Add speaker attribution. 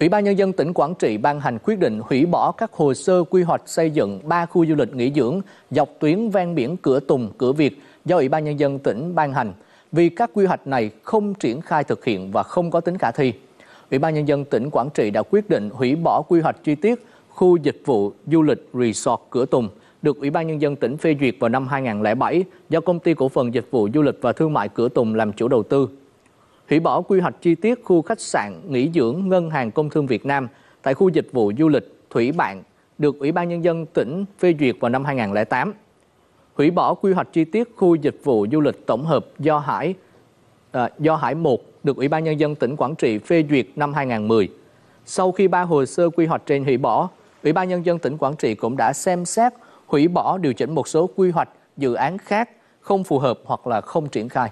Speaker 1: Ủy ban Nhân dân tỉnh Quảng Trị ban hành quyết định hủy bỏ các hồ sơ quy hoạch xây dựng 3 khu du lịch nghỉ dưỡng dọc tuyến ven biển Cửa Tùng, Cửa Việt do Ủy ban Nhân dân tỉnh ban hành vì các quy hoạch này không triển khai thực hiện và không có tính khả thi. Ủy ban Nhân dân tỉnh Quảng Trị đã quyết định hủy bỏ quy hoạch chi tiết khu dịch vụ du lịch resort Cửa Tùng được Ủy ban Nhân dân tỉnh phê duyệt vào năm 2007 do Công ty Cổ phần Dịch vụ Du lịch và Thương mại Cửa Tùng làm chủ đầu tư hủy bỏ quy hoạch chi tiết khu khách sạn, nghỉ dưỡng, ngân hàng công thương Việt Nam tại khu dịch vụ du lịch Thủy Bạn được Ủy ban Nhân dân tỉnh phê duyệt vào năm 2008. Hủy bỏ quy hoạch chi tiết khu dịch vụ du lịch tổng hợp Do Hải à, Do Hải 1 được Ủy ban Nhân dân tỉnh Quảng Trị phê duyệt năm 2010. Sau khi ba hồ sơ quy hoạch trên hủy bỏ, Ủy ban Nhân dân tỉnh Quảng Trị cũng đã xem xét hủy bỏ điều chỉnh một số quy hoạch dự án khác không phù hợp hoặc là không triển khai.